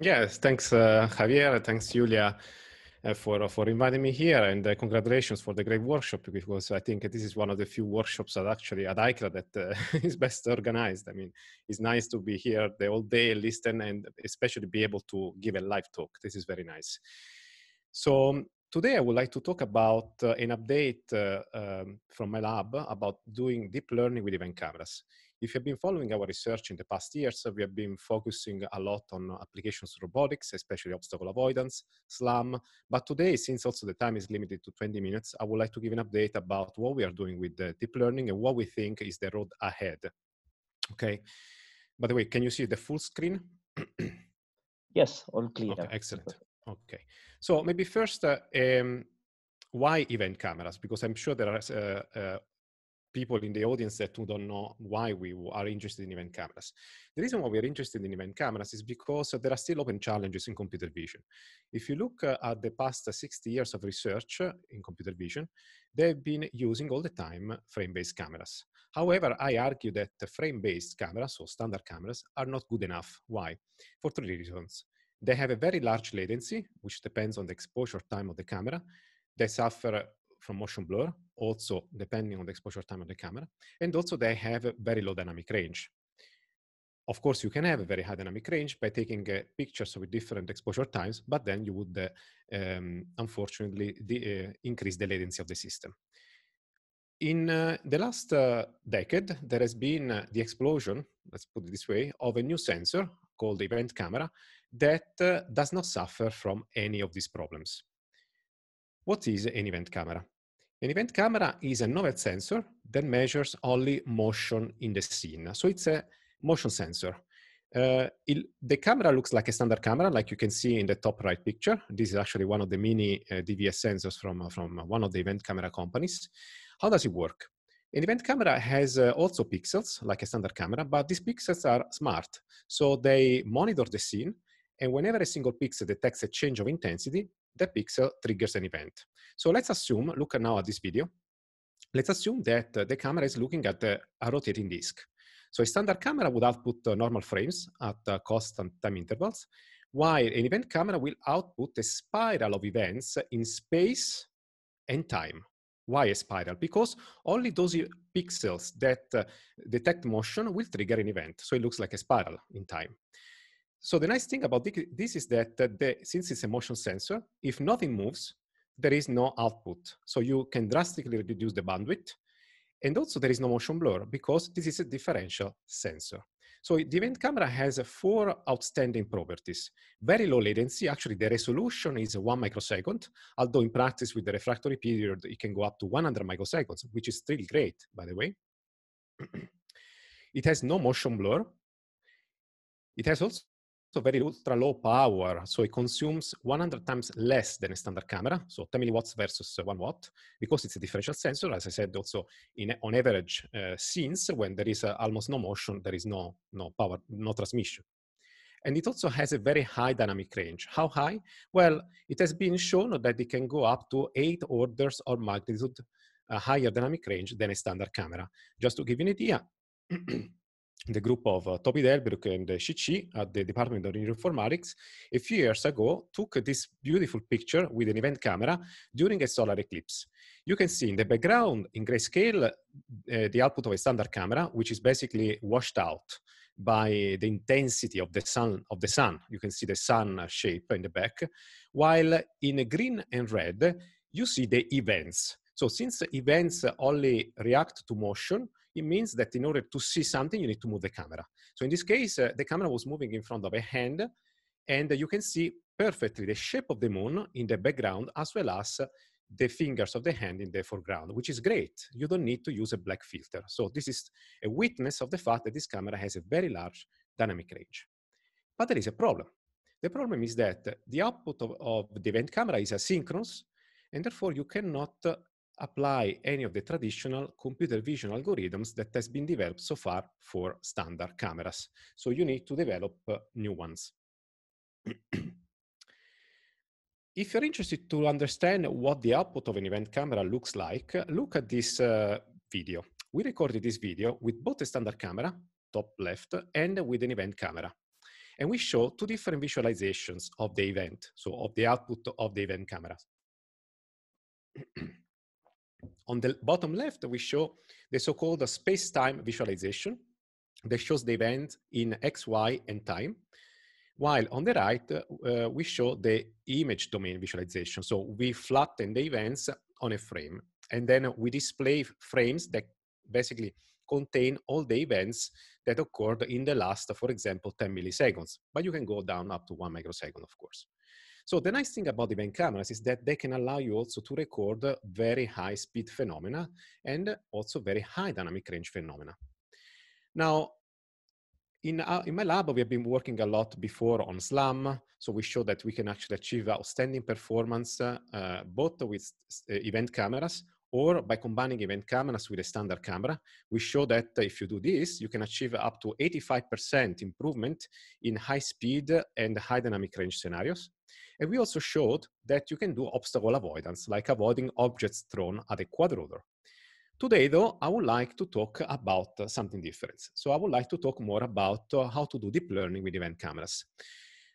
Yes, thanks, uh, Javier. Thanks, Julia, uh, for uh, for inviting me here, and uh, congratulations for the great workshop. Because I think this is one of the few workshops that actually at ICRA that uh, is best organized. I mean, it's nice to be here the whole day, listen, and especially be able to give a live talk. This is very nice. So today I would like to talk about uh, an update um, from my lab about doing deep learning with event cameras. If you've been following our research in the past years, we have been focusing a lot on applications robotics, especially obstacle avoidance, SLAM. But today, since also the time is limited to 20 minutes, I would like to give an update about what we are doing with deep learning and what we think is the road ahead. Okay. By the way, can you see the full screen? yes, all clear. Okay, excellent. Okay. So maybe first, uh, um, why event cameras? Because I'm sure there are uh, uh, people in the audience that who don't know why we are interested in event cameras. The reason why we are interested in event cameras is because there are still open challenges in computer vision. If you look uh, at the past 60 years of research uh, in computer vision, they've been using all the time frame-based cameras. However, I argue that the frame-based cameras or standard cameras are not good enough. Why? For three reasons. They have a very large latency, which depends on the exposure time of the camera. They suffer from motion blur, also depending on the exposure time of the camera. And also they have a very low dynamic range. Of course, you can have a very high dynamic range by taking uh, pictures with different exposure times, but then you would, uh, um, unfortunately, the, uh, increase the latency of the system. In uh, the last uh, decade, there has been uh, the explosion, let's put it this way, of a new sensor called the event camera that does not suffer from any of these problems. What is an event camera? An event camera is a novel sensor that measures only motion in the scene. So it's a motion sensor. Uh, it, the camera looks like a standard camera, like you can see in the top right picture. This is actually one of the mini uh, DVS sensors from, uh, from one of the event camera companies. How does it work? An event camera has uh, also pixels, like a standard camera, but these pixels are smart. So they monitor the scene, and whenever a single pixel detects a change of intensity, the pixel triggers an event. So let's assume, look now at this video, let's assume that the camera is looking at a rotating disk. So a standard camera would output normal frames at constant time intervals, while an event camera will output a spiral of events in space and time. Why a spiral? Because only those pixels that uh, detect motion will trigger an event. So it looks like a spiral in time. So the nice thing about this is that, the, since it's a motion sensor, if nothing moves, there is no output. So you can drastically reduce the bandwidth. And also there is no motion blur because this is a differential sensor. So the event camera has four outstanding properties. Very low latency, actually the resolution is one microsecond, although in practice with the refractory period, it can go up to 100 microseconds, which is still great, by the way. it has no motion blur. It has also of very ultra low power, so it consumes 100 times less than a standard camera, so 10 milliwatts versus 1 watt, because it's a differential sensor, as I said also, in, on average uh, scenes when there is uh, almost no motion, there is no, no power, no transmission. And it also has a very high dynamic range. How high? Well, it has been shown that it can go up to eight orders or magnitude eh, higher dynamic range than a standard camera. Just to give you an idea, the group of uh, Topi Delbrück and uh, Shichi at the Department of Neuroinformatics a few years ago took this beautiful picture with an event camera during a solar eclipse. You can see in the background, in grayscale, uh, the output of a standard camera, which is basically washed out by the intensity of the sun of the sun you can see the sun shape in the back while in green and red you see the events so since events only react to motion it means that in order to see something, you need to move the camera. So in this case, uh, the camera was moving in front of a hand, and uh, you can see perfectly the shape of the moon in the background as well as uh, the fingers of the hand in the foreground, which is great. You don't need to use a black filter. So this is a witness of the fact that this camera has a very large dynamic range. But there is a problem. The problem is that the output of, of the event camera is asynchronous, and therefore you cannot uh, apply any of the traditional computer vision algorithms that has been developed so far for standard cameras. So you need to develop uh, new ones. if you're interested to understand what the output of an event camera looks like, uh, look at this uh, video. We recorded this video with both a standard camera, top left, and with an event camera. And we show two different visualizations of the event, so of the output of the event camera. On the bottom left, we show the so-called space-time visualization that shows the event in x, y, and time. While on the right, uh, we show the image domain visualization. So we flatten the events on a frame, and then we display frames that basically contain all the events that occurred in the last, for example, 10 milliseconds. But you can go down up to one microsecond, of course. So the nice thing about the event cameras is that they can allow you also to record very high speed phenomena and also very high dynamic range phenomena. Now, in, uh, in my lab, we have been working a lot before on SLAM, so we show that we can actually achieve outstanding performance uh, uh, both with uh, event cameras or by combining event cameras with a standard camera. We show that if you do this, you can achieve up to 85% improvement in high speed and high dynamic range scenarios. And we also showed that you can do obstacle avoidance, like avoiding objects thrown at a quadrotor. Today, though, I would like to talk about uh, something different. So I would like to talk more about uh, how to do deep learning with event cameras.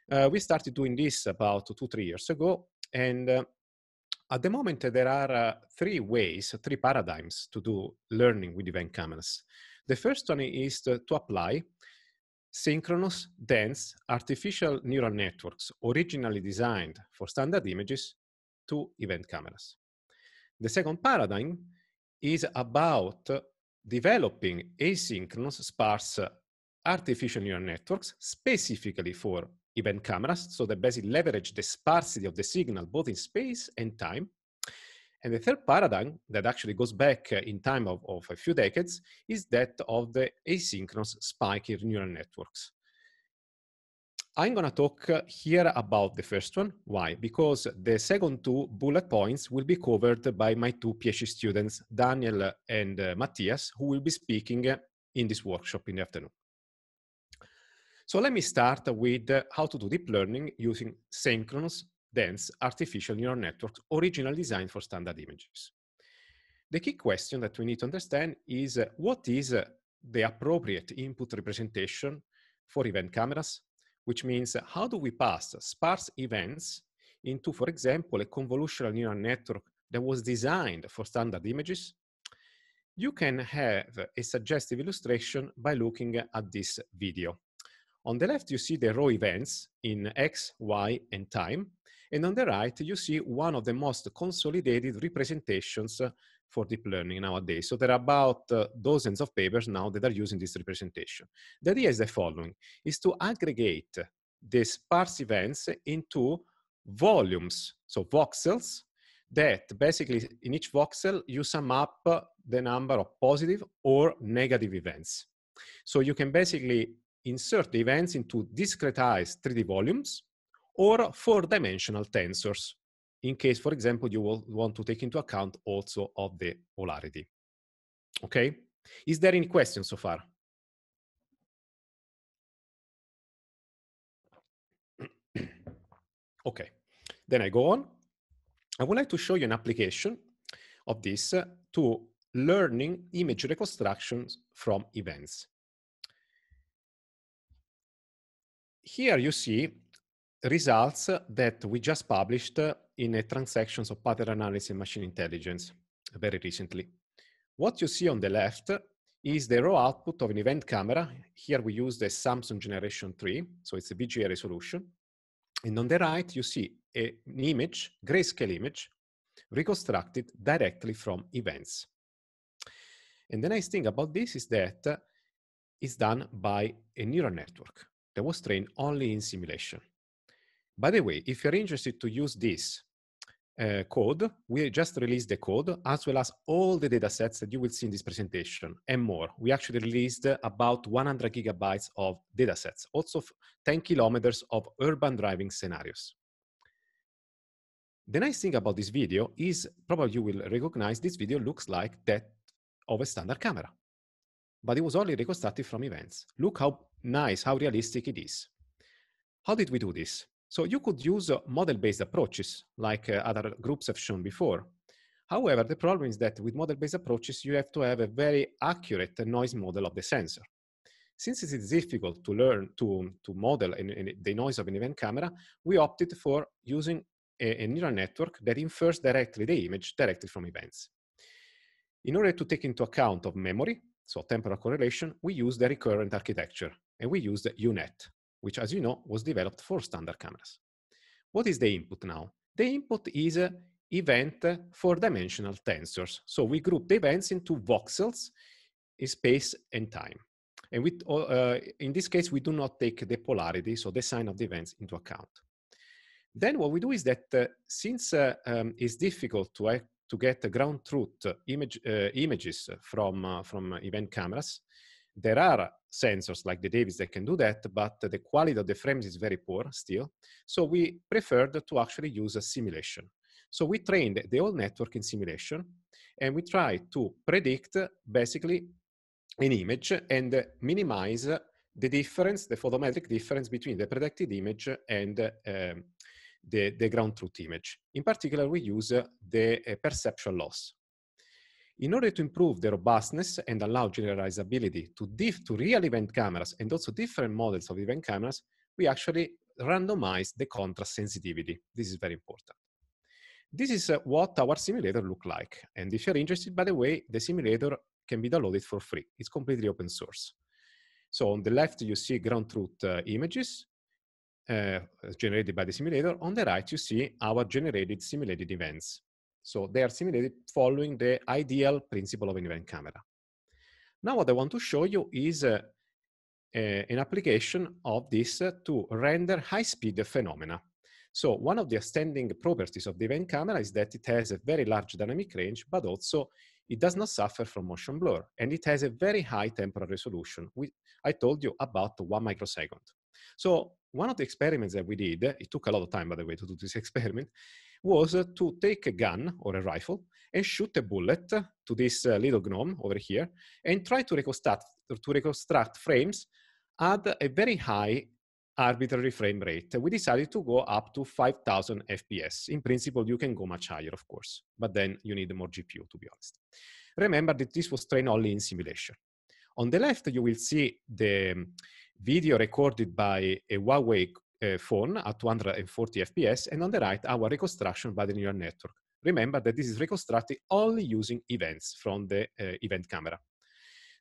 Uh, we started doing this about two, three years ago. And uh, at the moment, there are uh, three ways, three paradigms to do learning with event cameras. The first one is to, to apply synchronous, dense, artificial neural networks originally designed for standard images to event cameras. The second paradigm is about developing asynchronous sparse artificial neural networks specifically for event cameras, so they basically leverage the sparsity of the signal both in space and time and the third paradigm that actually goes back uh, in time of, of a few decades is that of the asynchronous spiky neural networks. I'm going to talk uh, here about the first one. Why? Because the second two bullet points will be covered by my two PhD students, Daniel and uh, Matthias, who will be speaking uh, in this workshop in the afternoon. So let me start with how to do deep learning using synchronous dense artificial neural networks originally designed for standard images. The key question that we need to understand is uh, what is uh, the appropriate input representation for event cameras, which means uh, how do we pass sparse events into, for example, a convolutional neural network that was designed for standard images? You can have a suggestive illustration by looking at this video. On the left, you see the raw events in X, Y, and time. And on the right, you see one of the most consolidated representations for deep learning nowadays. So there are about uh, dozens of papers now that are using this representation. The idea is the following, is to aggregate the sparse events into volumes, so voxels, that basically in each voxel you sum up the number of positive or negative events. So you can basically insert the events into discretized 3D volumes or four-dimensional tensors, in case, for example, you will want to take into account also of the polarity. Okay? Is there any question so far? okay, then I go on. I would like to show you an application of this uh, to learning image reconstructions from events. Here you see results that we just published in a transactions of pattern analysis and machine intelligence very recently. What you see on the left is the raw output of an event camera. Here we use the Samsung Generation 3, so it's a VGA resolution. And on the right, you see an image, grayscale image, reconstructed directly from events. And the nice thing about this is that uh, it's done by a neural network that was trained only in simulation. By the way, if you're interested to use this uh, code, we just released the code as well as all the data sets that you will see in this presentation and more. We actually released about 100 gigabytes of data sets, also 10 kilometers of urban driving scenarios. The nice thing about this video is probably you will recognize this video looks like that of a standard camera, but it was only reconstructed from events. Look how nice, how realistic it is. How did we do this? So you could use uh, model-based approaches like uh, other groups have shown before. However, the problem is that with model-based approaches, you have to have a very accurate noise model of the sensor. Since it is difficult to learn to, to model in, in the noise of an event camera, we opted for using a, a neural network that infers directly the image directly from events. In order to take into account of memory, so temporal correlation, we use the recurrent architecture and we use the UNet which as you know, was developed for standard cameras. What is the input now? The input is uh, event for dimensional tensors. So we group the events into voxels in space and time. And we, uh, uh, in this case, we do not take the polarity, so the sign of the events into account. Then what we do is that uh, since uh, um, it's difficult to, to get ground truth uh, image, images from, from event cameras, there are uh, sensors like the Davis that can do that, but the quality of the frames is very poor still. So we preferred to actually use a simulation. So we trained the whole network in simulation, and we tried to predict uh, basically an image and minimize the difference, the photometric difference between the predicted image and um, the, the ground truth image. In particular, we use the uh, perception loss. In order to improve the robustness and allow generalizability to, diff to real event cameras and also different models of event cameras, we actually randomize the contrast sensitivity. This is very important. This is uh, what our simulator look like. And if you're interested, by the way, the simulator can be downloaded for free. It's completely open source. So on the left, you see ground truth uh, images uh, generated by the simulator. On the right, you see our generated simulated events. So they are simulated following the ideal principle of an event camera. Now what I want to show you is uh, uh, an application of this uh, to render high-speed phenomena. So one of the outstanding properties of the event camera is that it has a very large dynamic range, but also it does not suffer from motion blur, and it has a very high temporal resolution. We, I told you about one microsecond. So one of the experiments that we did, it took a lot of time, by the way, to do this experiment, was to take a gun or a rifle and shoot a bullet to this uh, little gnome over here and try to reconstruct, to reconstruct frames at a very high arbitrary frame rate. We decided to go up to 5000 FPS. In principle, you can go much higher, of course, but then you need more GPU, to be honest. Remember that this was trained only in simulation. On the left, you will see the um, video recorded by a Huawei uh, phone at 240 FPS, and on the right, our reconstruction by the neural network. Remember that this is reconstructed only using events from the uh, event camera.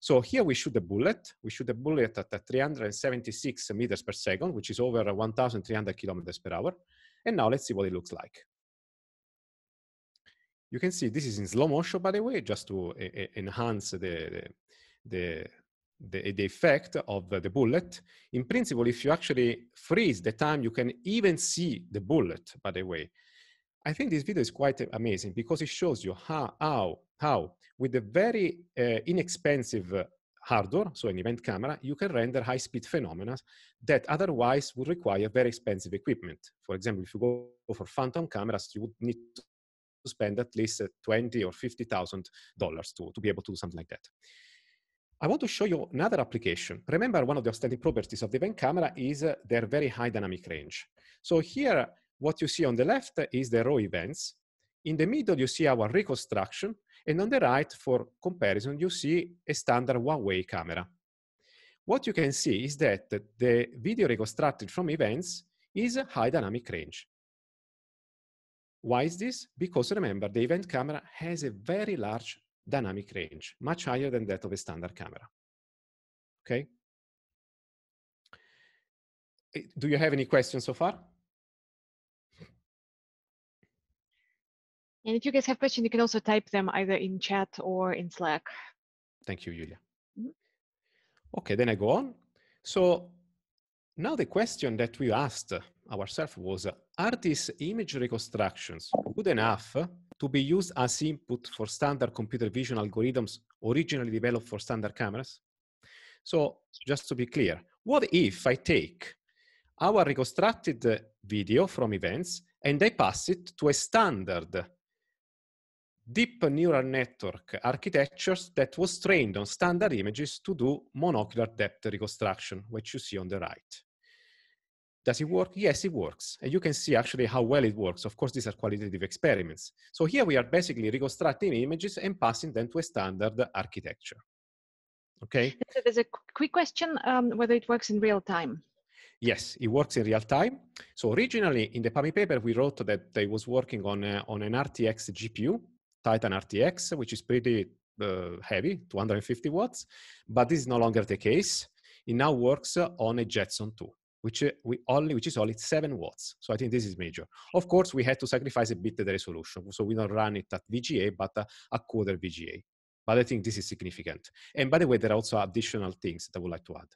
So here we shoot a bullet. We shoot a bullet at 376 meters per second, which is over 1,300 kilometers per hour. And now let's see what it looks like. You can see this is in slow motion, by the way, just to eh, enhance the, the the, the effect of the bullet. In principle, if you actually freeze the time, you can even see the bullet, by the way. I think this video is quite amazing because it shows you how, how, how with a very uh, inexpensive uh, hardware, so an event camera, you can render high-speed phenomena that otherwise would require very expensive equipment. For example, if you go for phantom cameras, you would need to spend at least uh, 20 or $50,000 to, to be able to do something like that. I want to show you another application. Remember, one of the outstanding properties of the event camera is uh, their very high dynamic range. So here, what you see on the left is the raw events. In the middle, you see our reconstruction. And on the right, for comparison, you see a standard one-way camera. What you can see is that the video reconstructed from events is high dynamic range. Why is this? Because remember, the event camera has a very large dynamic range, much higher than that of a standard camera. Okay? Do you have any questions so far? And if you guys have questions, you can also type them either in chat or in Slack. Thank you, Julia. Mm -hmm. Okay, then I go on. So now the question that we asked ourselves was, are these image reconstructions good enough to be used as input for standard computer vision algorithms originally developed for standard cameras. So just to be clear, what if I take our reconstructed video from events and I pass it to a standard deep neural network architectures that was trained on standard images to do monocular depth reconstruction, which you see on the right. Does it work? Yes, it works. And you can see actually how well it works. Of course, these are qualitative experiments. So here we are basically reconstructing images and passing them to a standard architecture. Okay. So there's a quick question um, whether it works in real time. Yes, it works in real time. So originally in the PAMI paper, we wrote that they was working on, on an RTX GPU, Titan RTX, which is pretty uh, heavy, 250 watts, but this is no longer the case. It now works on a Jetson 2 which uh, we only which is only seven watts. So I think this is major. Of course, we had to sacrifice a bit the resolution, so we don't run it at VGA but uh, a quarter VGA. But I think this is significant. And by the way, there are also additional things that I would like to add.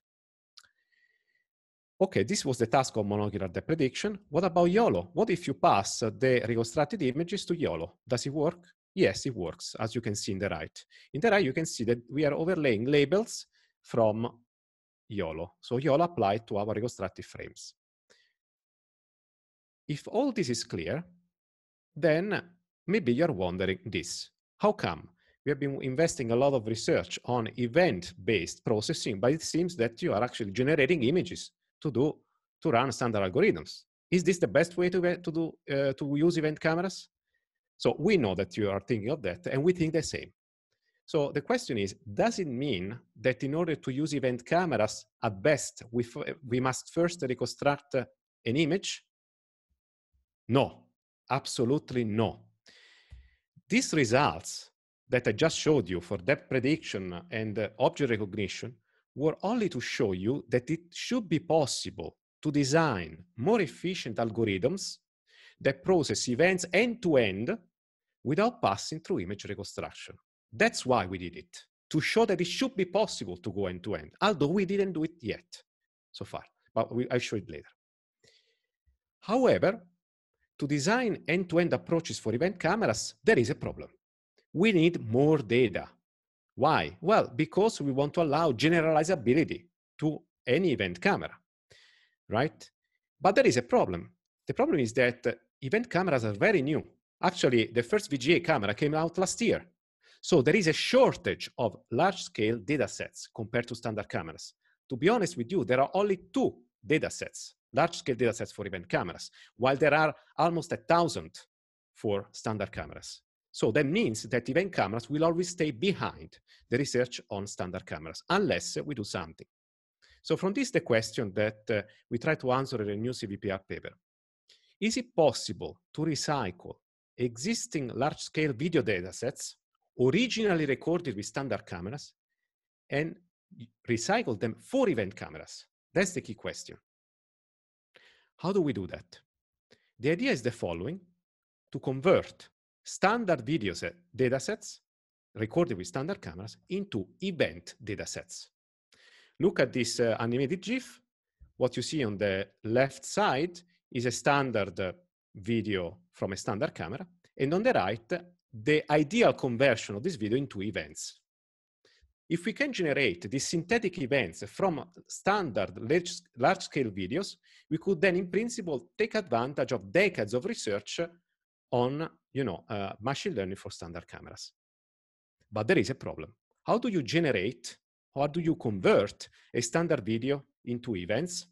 Okay, this was the task of monocular depth prediction. What about YOLO? What if you pass the reconstructed images to YOLO? Does it work? Yes, it works, as you can see in the right. In the right, you can see that we are overlaying labels from YOLO. So YOLO applied to our reconstructive frames. If all this is clear, then maybe you're wondering this. How come? We have been investing a lot of research on event-based processing, but it seems that you are actually generating images to do to run standard algorithms. Is this the best way to, to, do, uh, to use event cameras? So we know that you are thinking of that, and we think the same. So the question is, does it mean that in order to use event cameras at best, we, we must first reconstruct an image? No, absolutely no. These results that I just showed you for depth prediction and uh, object recognition were only to show you that it should be possible to design more efficient algorithms that process events end to end without passing through image reconstruction. That's why we did it, to show that it should be possible to go end to end, although we didn't do it yet so far, but we, I'll show it later. However, to design end to end approaches for event cameras, there is a problem. We need more data. Why? Well, because we want to allow generalizability to any event camera, right? But there is a problem. The problem is that event cameras are very new. Actually, the first VGA camera came out last year. So there is a shortage of large scale data sets compared to standard cameras. To be honest with you, there are only two data sets, large scale data sets for event cameras, while there are almost a thousand for standard cameras. So that means that event cameras will always stay behind the research on standard cameras, unless we do something. So from this, the question that uh, we try to answer in a new CVPR paper. Is it possible to recycle existing large-scale video datasets originally recorded with standard cameras and recycle them for event cameras? That's the key question. How do we do that? The idea is the following to convert standard video set, datasets recorded with standard cameras into event datasets. Look at this uh, animated GIF. What you see on the left side is a standard uh, video from a standard camera, and on the right, the ideal conversion of this video into events. If we can generate these synthetic events from standard large-scale videos, we could then, in principle, take advantage of decades of research on, you know, uh, machine learning for standard cameras. But there is a problem. How do you generate, or do you convert a standard video into events?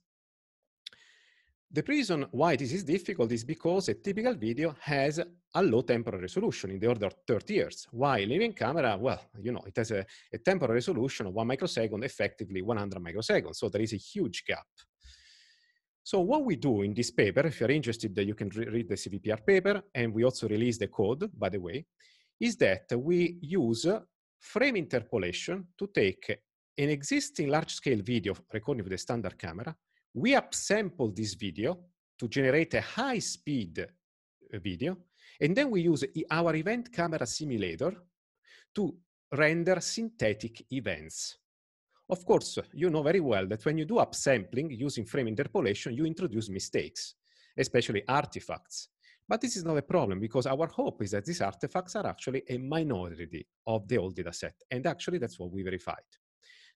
The reason why this is difficult is because a typical video has a low temporal resolution in the order of 30 years, while living camera, well, you know, it has a, a temporal resolution of one microsecond, effectively 100 microseconds. So there is a huge gap. So what we do in this paper, if you're interested, you can re read the CVPR paper, and we also release the code, by the way, is that we use frame interpolation to take an existing large-scale video recorded with a standard camera we upsample this video to generate a high speed uh, video. And then we use our event camera simulator to render synthetic events. Of course, you know very well that when you do upsampling using frame interpolation, you introduce mistakes, especially artifacts. But this is not a problem because our hope is that these artifacts are actually a minority of the whole dataset. And actually, that's what we verified.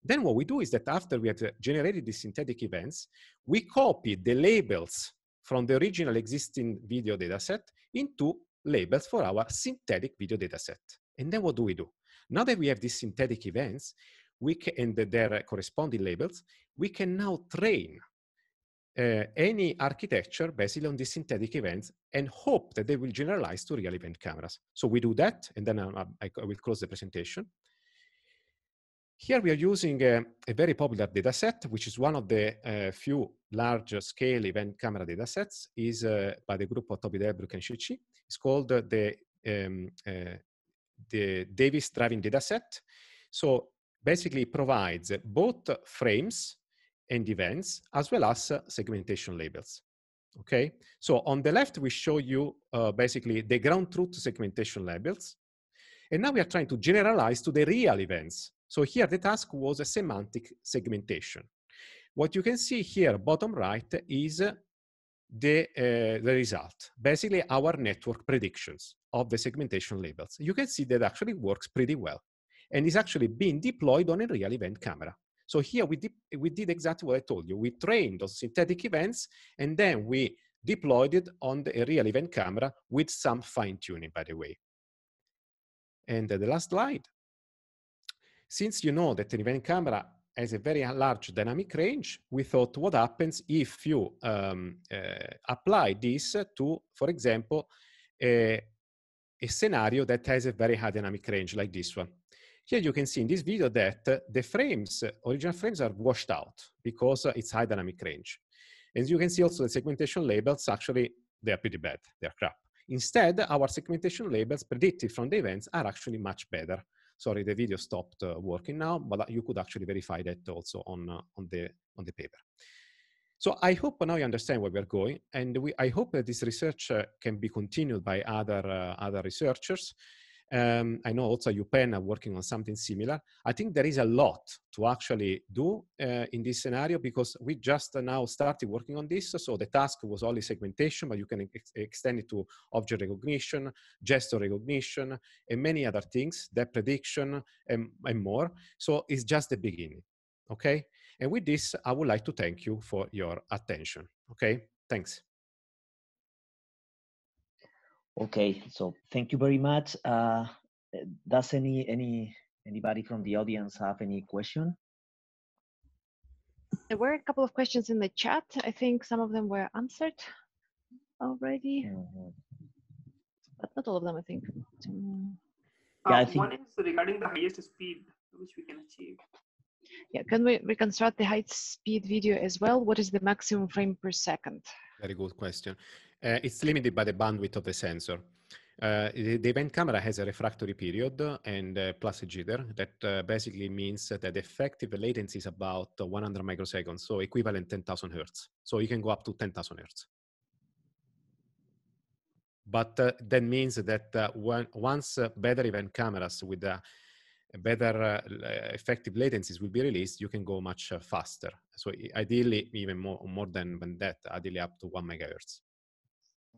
Then what we do is that after we have uh, generated these synthetic events, we copy the labels from the original existing video dataset into labels for our synthetic video dataset. And then what do we do? Now that we have these synthetic events we can, and their corresponding labels, we can now train uh, any architecture basically on these synthetic events and hope that they will generalize to real event cameras. So we do that, and then I, um, um, I, I will close the presentation. Here we are using a, a very popular data set, which is one of the uh, few large scale event camera data sets, is uh, by the group of Toby Delbruck and Shichi. It's called uh, the, um, the Davis driving data set. So basically provides both frames and events as well as segmentation labels. Okay, so on the left, we show you uh, basically the ground truth segmentation labels. And now we are trying to generalize to the real events. So here the task was a semantic segmentation. What you can see here, bottom right, is the, uh, the result. Basically, our network predictions of the segmentation labels. You can see that actually works pretty well and is actually being deployed on a real event camera. So here we, did, we did exactly what I told you. We trained those synthetic events and then we deployed it on the, a real event camera with some fine tuning, by the way. And uh, the last slide since you know that an event camera has a very large dynamic range, we thought what happens if you um, uh, apply this to, for example, a, a, scenario that has a very high dynamic range like this one. Here you can see in this video that the frames, original frames are washed out because it's high dynamic range. As you can see also the segmentation labels, actually, they are pretty bad, they are crap. Instead, our segmentation labels predicted from the events are actually much better sorry, the video stopped uh, working now, but uh, you could actually verify that also on, uh, on, the, on the paper. So I hope now you understand where we're going, and we, I hope that this research uh, can be continued by other, uh, other researchers. Um, I know also UPenn are working on something similar. I think there is a lot to actually do uh, in this scenario because we just now started working on this. So the task was only segmentation, but you can ex- extend it to object recognition, gesture recognition, and many other things, depth prediction, and, and more. So it's just the beginning. Okay. And with this, I would like to thank you for your attention. Okay. Thanks. Okay, so thank you very much. Uh, does any any anybody from the audience have any question? There were a couple of questions in the chat. I think some of them were answered already, mm -hmm. but not all of them. I think. Uh, yeah, I think one is regarding the highest speed which we can achieve. Yeah, can we reconstruct the high speed video as well? What is the maximum frame per second? Very good question. Uh, it's limited by the bandwidth of the sensor. Uh, the, the, event camera has a refractory period and uh, plus a jitter that basically means that the effective latency is about 100 microseconds, so equivalent 10,000 hertz. So you can go up to 10,000 hertz. But that means that when, once better event cameras with better effective latencies will be released, you can go much faster. So ideally, even more, more than, than that, ideally up to one megahertz.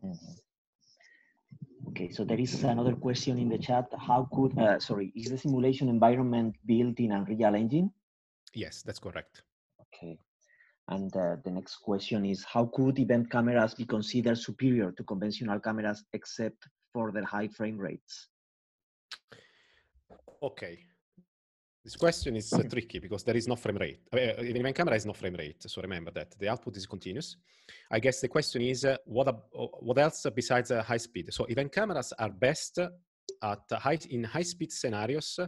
Mm-hmm. Okay, so there is another question in the chat. How could, uh, sorry, is the simulation environment built in Unreal Engine? Yes, that's correct. Okay. And uh, the next question is, how could event cameras be considered superior to conventional cameras except for their high frame rates? Okay, this question is uh, tricky because there is no frame rate. Uh, event camera has no frame rate, so remember that the output is continuous. I guess the question is uh, what uh, what else besides uh, high speed? So event cameras are best at high in high speed scenarios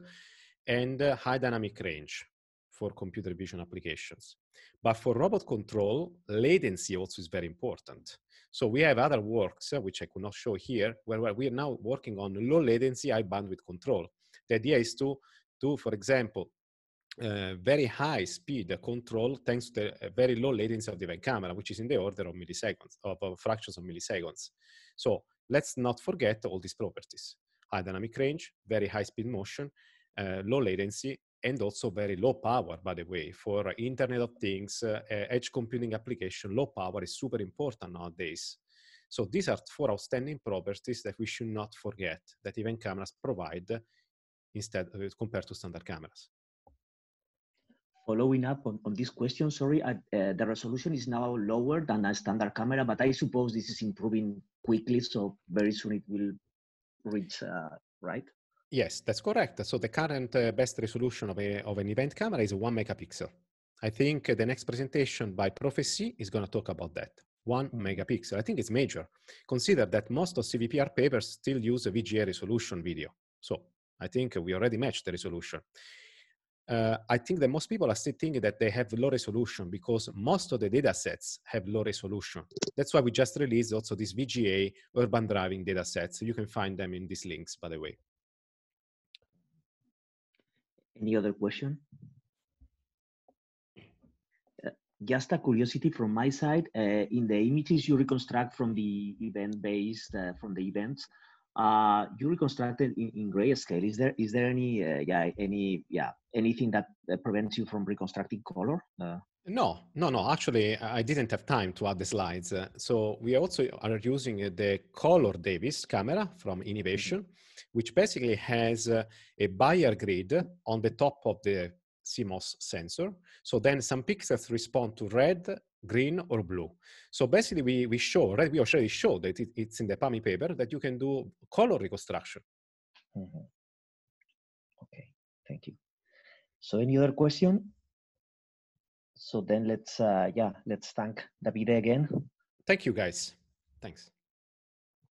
and uh, high dynamic range for computer vision applications. But for robot control, latency also is very important. So we have other works which I could not show here, where, where we are now working on low latency high bandwidth control. The idea is to to, for example, uh, very high speed control thanks to the uh, very low latency of the event camera, which is in the order of milliseconds, of, of fractions of milliseconds. So let's not forget all these properties. High dynamic range, very high speed motion, uh, low latency, and also very low power, by the way, for Internet of Things, uh, edge computing application, low power is super important nowadays. So these are four outstanding properties that we should not forget that event cameras provide instead uh, compared to standard cameras. Following up on, on this question, sorry, uh, the resolution is now lower than a standard camera, but I suppose this is improving quickly, so very soon it will reach, uh, right? Yes, that's correct. So the current uh, best resolution of, a, of an event camera is one megapixel. I think the next presentation by Prophecy is going to talk about that. One megapixel. I think it's major. Consider that most of CVPR papers still use a VGA resolution video. So I think we already matched the resolution. Uh, I think that most people are still thinking that they have low resolution because most of the data sets have low resolution. That's why we just released also this VGA urban driving data sets. You can find them in these links, by the way. Any other question? Uh, just a curiosity from my side. Uh, in the images you reconstruct from the event-based, uh, from the events, uh, you reconstructed in, in grayscale. Is there is there any uh, yeah any yeah anything that prevents you from reconstructing color? Uh, no, no, no. Actually, I didn't have time to add the slides. Uh, so we also are using uh, the Color Davis camera from Innovation, mm-hmm. which basically has uh, a Bayer grid on the top of the CMOS sensor. So then some pixels respond to red green or blue. So basically we, we show, right? We already showed that it, it's in the PAMI paper that you can do color reconstruction. Mm-hmm. Okay, thank you. So any other question? So then let's, uh, yeah, let's thank David again. Thank you guys. Thanks.